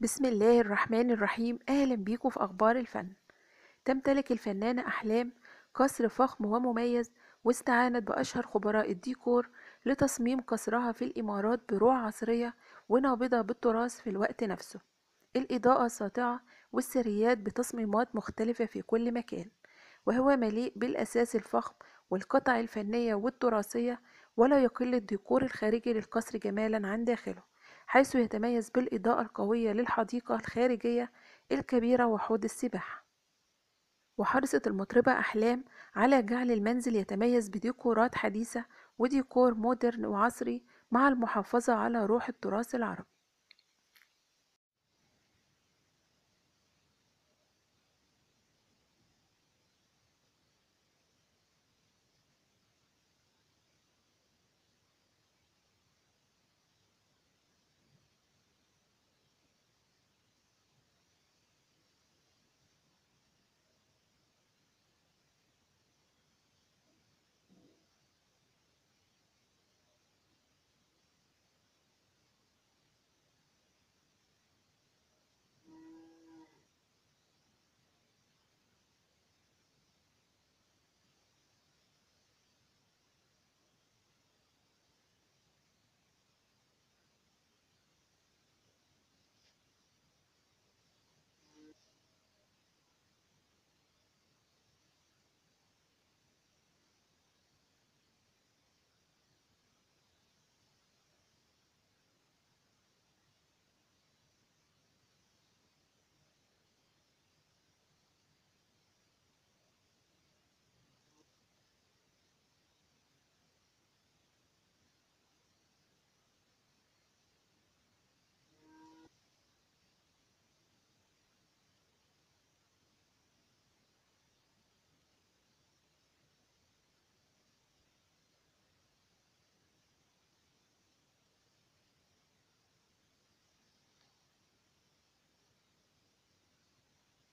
بسم الله الرحمن الرحيم أهلا بيكم في أخبار الفن تمتلك الفنانة أحلام قصر فخم ومميز واستعانت بأشهر خبراء الديكور لتصميم قصرها في الإمارات بروع عصرية ونابضة بالتراث في الوقت نفسه الإضاءة الساطعة والسريات بتصميمات مختلفة في كل مكان وهو مليء بالأساس الفخم والقطع الفنية والتراثية ولا يقل الديكور الخارجي للقصر جمالا عن داخله حيث يتميز بالإضاءة القوية للحديقة الخارجية الكبيرة وحوض السباحة وحرصت المطربة أحلام على جعل المنزل يتميز بديكورات حديثة وديكور مودرن وعصري مع المحافظة على روح التراث العربي